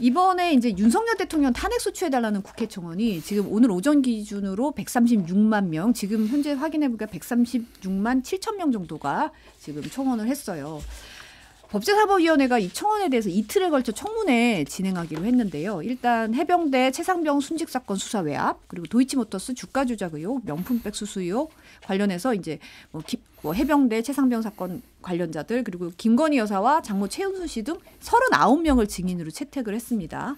이번에 이제 윤석열 대통령 탄핵 소추해달라는 국회 청원이 지금 오늘 오전 기준으로 136만 명, 지금 현재 확인해보니까 136만 7천 명 정도가 지금 청원을 했어요. 법제사법위원회가 이 청원에 대해서 이틀에 걸쳐 청문회 진행하기로 했는데요. 일단 해병대 최상병 순직 사건 수사 외압 그리고 도이치모터스 주가 조작 의혹, 명품백 수수 의혹 관련해서 이제 뭐, 기, 뭐 해병대 최상병 사건 관련자들 그리고 김건희 여사와 장모 최은수씨 등 39명을 증인으로 채택을 했습니다.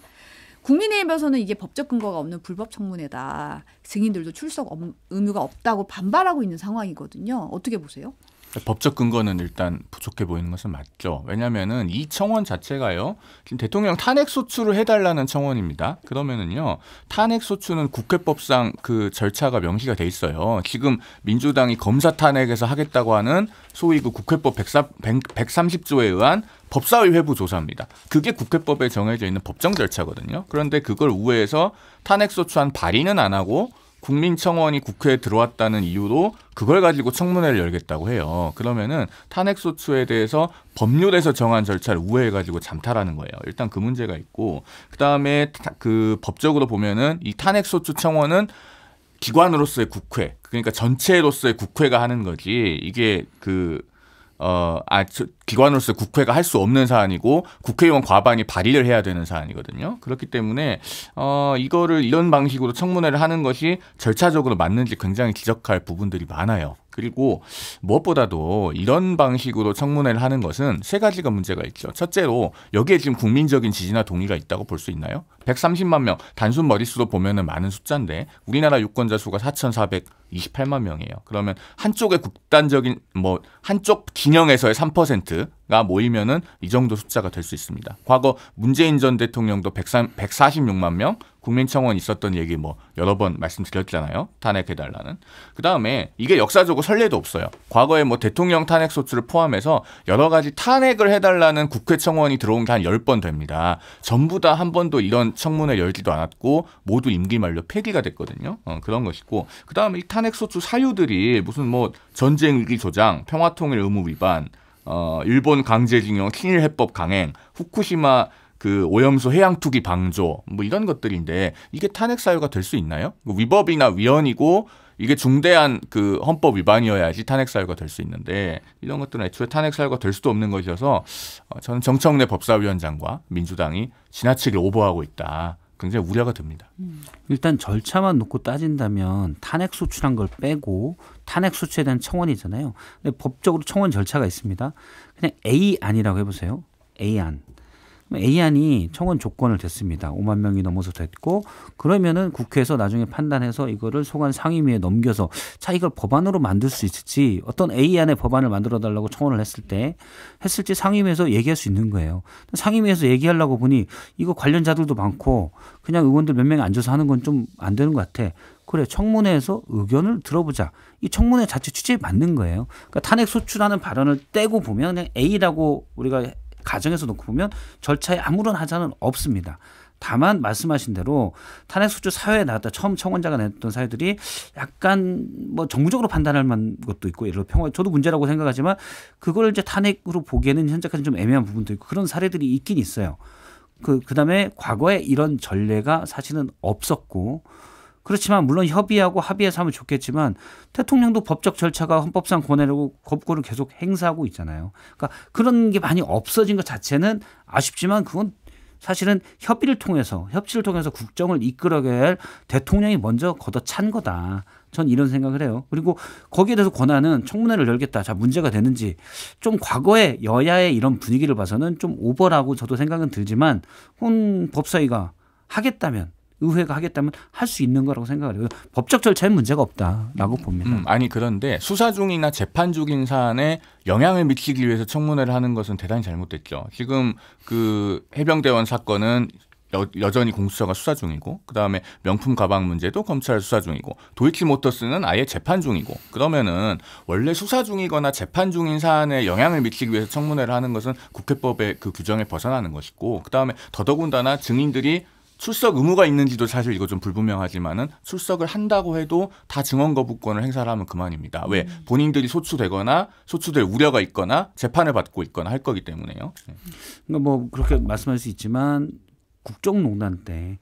국민의힘에서는 이게 법적 근거가 없는 불법 청문회다. 증인들도 출석 의무가 없다고 반발하고 있는 상황이거든요. 어떻게 보세요? 법적 근거는 일단 부족해 보이는 것은 맞죠. 왜냐면은 이 청원 자체가요. 지금 대통령 탄핵 소추를 해 달라는 청원입니다. 그러면은요. 탄핵 소추는 국회법상 그 절차가 명시가 돼 있어요. 지금 민주당이 검사 탄핵에서 하겠다고 하는 소위 그 국회법 130조에 의한 법사위 회부 조사입니다. 그게 국회법에 정해져 있는 법정 절차거든요. 그런데 그걸 우회해서 탄핵 소추한 발의는 안 하고 국민청원이 국회에 들어왔다는 이유로 그걸 가지고 청문회를 열겠다고 해요. 그러면은 탄핵소추에 대해서 법률에서 정한 절차를 우회해가지고 잠탈하는 거예요. 일단 그 문제가 있고, 그 다음에 그 법적으로 보면은 이 탄핵소추 청원은 기관으로서의 국회, 그러니까 전체로서의 국회가 하는 거지, 이게 그 어, 아, 기관으로서 국회가 할 수 없는 사안이고 국회의원 과반이 발의를 해야 되는 사안이거든요. 그렇기 때문에 어, 이거를 이런 방식으로 청문회를 하는 것이 절차적으로 맞는지 굉장히 지적할 부분들이 많아요. 그리고 무엇보다도 이런 방식으로 청문회를 하는 것은 세 가지가 문제가 있죠. 첫째로 여기에 지금 국민적인 지지나 동의가 있다고 볼 수 있나요? 130만 명 단순 머릿수로 보면은 많은 숫자인데 우리나라 유권자 수가 4,400 28만 명이에요. 그러면 한쪽의 극단적인 뭐 한쪽 진영에서의 3%가 모이면은 이 정도 숫자가 될 수 있습니다. 과거 문재인 전 대통령도 103, 146만 명, 국민청원 있었던 얘기 뭐 여러 번 말씀드렸잖아요. 탄핵해달라는. 그 다음에 이게 역사적으로 설례도 없어요. 과거에 뭐 대통령 탄핵 소추를 포함해서 여러 가지 탄핵을 해달라는 국회 청원이 들어온 게 한1 0번 됩니다. 전부 다 한 번도 이런 청문회 열지도 않았고 모두 임기 만료 폐기가 됐거든요. 어, 그런 것이고. 그 다음에 이 탄핵 탄핵소추 사유들이 무슨 뭐 전쟁 위기 조장, 평화통일 의무 위반, 어, 일본 강제징용, 친일 해법 강행, 후쿠시마 그 오염수 해양 투기 방조 뭐 이런 것들인데 이게 탄핵 사유가 될 수 있나요? 뭐 위법이나 위헌이고 이게 중대한 그 헌법 위반이어야지 탄핵 사유가 될 수 있는데 이런 것들은 애초에 탄핵 사유가 될 수도 없는 것이어서 어, 저는 정청래 법사위원장과 민주당이 지나치게 오버하고 있다. 굉장히 우려가 됩니다. 일단 절차만 놓고 따진다면 탄핵 소추란 걸 빼고 탄핵 소추에 대한 청원이잖아요. 근데 법적으로 청원 절차가 있습니다. 그냥 A 안이라고 해보세요. A 안. A안이 청원 조건을 됐습니다. 5만 명이 넘어서 됐고 그러면은 국회에서 나중에 판단해서 이거를 소관 상임위에 넘겨서 자 이걸 법안으로 만들 수 있을지 어떤 A안의 법안을 만들어 달라고 청원을 했을 때 했을지 상임위에서 얘기할 수 있는 거예요. 상임위에서 얘기하려고 보니 이거 관련자들도 많고 그냥 의원들 몇 명이 앉아서 하는 건 좀 안 되는 것 같아. 그래 청문회에서 의견을 들어보자. 이 청문회 자체 취지에 맞는 거예요. 그러니까 탄핵 소출하는 발언을 떼고 보면 그냥 A라고 우리가 가정에서 놓고 보면 절차에 아무런 하자는 없습니다. 다만 말씀하신 대로 탄핵 소추 사회에 나왔다 처음 청원자가 냈던 사회들이 약간 뭐 정부적으로 판단할 만 것도 있고 예를 들어 평화 저도 문제라고 생각하지만 그걸 이제 탄핵으로 보기에는 현재까지 좀 애매한 부분도 있고 그런 사례들이 있긴 있어요. 그 그다음에 과거에 이런 전례가 사실은 없었고 그렇지만 물론 협의하고 합의해서 하면 좋겠지만 대통령도 법적 절차가 헌법상 권해라고 법권을 계속 행사하고 있잖아요. 그러니까 그런 게 많이 없어진 것 자체는 아쉽지만 그건 사실은 협의를 통해서 협치를 통해서 국정을 이끌어갈 대통령이 먼저 걷어찬 거다. 전 이런 생각을 해요. 그리고 거기에 대해서 권한은 청문회를 열겠다. 자, 문제가 되는지 좀 과거에 여야의 이런 분위기를 봐서는 좀 오버라고 저도 생각은 들지만 혼 법사위가 하겠다면 의회가 하겠다면 할 수 있는 거라고 생각을 해요. 법적 절차에 문제가 없다라고 봅니다. 음, 아니 그런데 수사 중이나 재판 중인 사안에 영향을 미치기 위해서 청문회를 하는 것은 대단히 잘못됐죠. 지금 그 해병대원 사건은 여, 전히 공수처가 수사 중이고 그다음에 명품 가방 문제도 검찰 수사 중이고 도이치모터스는 아예 재판 중이고 그러면은 원래 수사 중이거나 재판 중인 사안에 영향을 미치기 위해서 청문회를 하는 것은 국회법의 그 규정에 벗어나는 것이고 그다음에 더더군다나 증인들이 출석 의무가 있는지도 사실 이거 좀 불분명하지만은 출석을 한다고 해도 다 증언 거부권을 행사를 하면 그만입니다. 왜 음. 본인들이 소추되거나 소추될 우려가 있거나 재판을 받고 있거나 할 거기 때문에요. 네. 그러니까 뭐 그렇게 말씀할 수 있지만 국정농단 때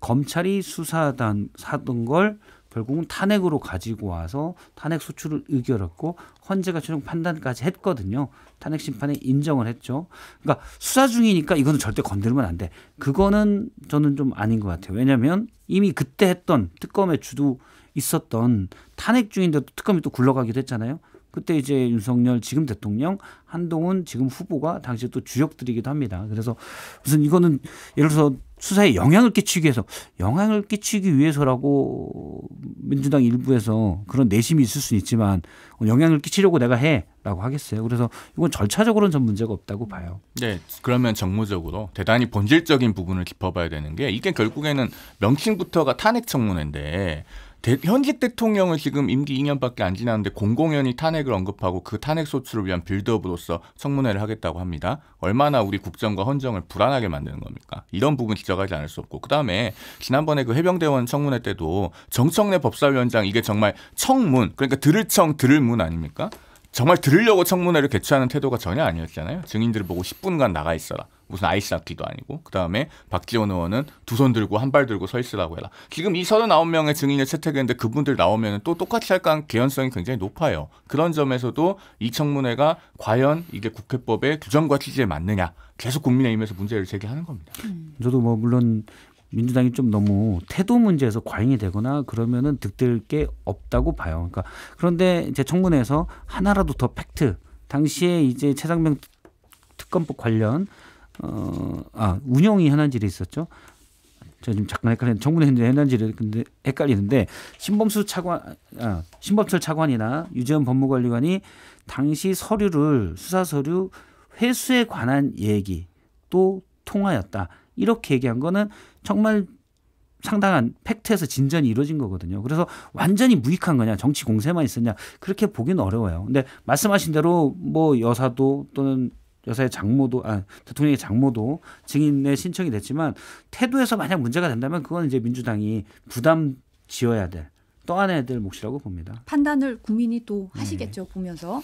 검찰이 수사하던 사던 걸 결국은 탄핵으로 가지고 와서 탄핵 소추를 의결했고 헌재가 최종 판단까지 했거든요. 탄핵 심판에 인정을 했죠. 그러니까 수사 중이니까 이거는 절대 건들면 안 돼. 그거는 저는 좀 아닌 것 같아요. 왜냐하면 이미 그때 했던 특검의 주도 있었던 탄핵 중인데도 특검이 또 굴러가기도 했잖아요. 그때 이제 윤석열 지금 대통령 한동훈 지금 후보가 당시 에또 주역들이기도 합니다. 그래서 무슨 이거는 예를 들어서 수사에 영향을 끼치기 위해서 영향을 끼치기 위해서라고 민주당 일부에서 그런 내심이 있을 수 있지만 영향을 끼치려고 내가 해라고 하겠어요. 그래서 이건 절차적으로는 전 문제가 없다고 봐요. 네, 그러면 정무적으로 대단히 본질적인 부분을 짚어봐야 되는 게 이게 결국에는 명칭부터가 탄핵 청문회인데 대, 현직 대통령은 지금 임기 2년밖에 안 지났는데 공공연히 탄핵을 언급하고 그 탄핵 소추를 위한 빌드업으로서 청문회를 하겠다고 합니다. 얼마나 우리 국정과 헌정을 불안하게 만드는 겁니까? 이런 부분 지적하지 않을 수 없고 그다음에 지난번에 그 해병대원 청문회 때도 정청래 법사위원장 이게 정말 청문 그러니까 들을 청 들을 문 아닙니까? 정말 들으려고 청문회를 개최하는 태도가 전혀 아니었잖아요. 증인들을 보고 10분간 나가 있어라. 무슨 아이스하키도 아니고 그다음에 박지원 의원은 두 손 들고 한 발 들고 서 있으라고 해라. 지금 이 39명의 증인을 채택했는데 그분들 나오면 또 똑같이 할까 개연성이 굉장히 높아요. 그런 점에서도 이 청문회가 과연 이게 국회법의 규정과 취지에 맞느냐 계속 국민의힘에서 문제를 제기하는 겁니다. 음. 저도 뭐 물론 민주당이 좀 너무 태도 문제에서 과잉이 되거나 그러면은 득될 게 없다고 봐요. 그러니까 그런데 이제 청문회에서 하나라도 더 팩트 당시에 이제 최상병 특검법 관련 어, 아, 운영이 현안질에 있었죠. 저 지금 잠깐 헷갈리는 정부의 현안질에 근데 헷갈리는데 신범수 차관 아, 신범철 차관이나 유재원 법무관리관이 당시 서류를 수사 서류 회수에 관한 얘기 또 통하였다. 이렇게 얘기한 거는 정말 상당한 팩트에서 진전이 이루어진 거거든요. 그래서 완전히 무익한 거냐, 정치 공세만 있었냐, 그렇게 보기는 어려워요. 근데 말씀하신 대로 뭐 여사도 또는 여사의 장모도 아, 대통령의 장모도 증인의 신청이 됐지만 태도에서 만약 문제가 된다면 그건 이제 민주당이 부담 지어야 돼. 떠안아야 될 몫이라고 봅니다. 판단을 국민이 또 네. 하시겠죠 네. 보면서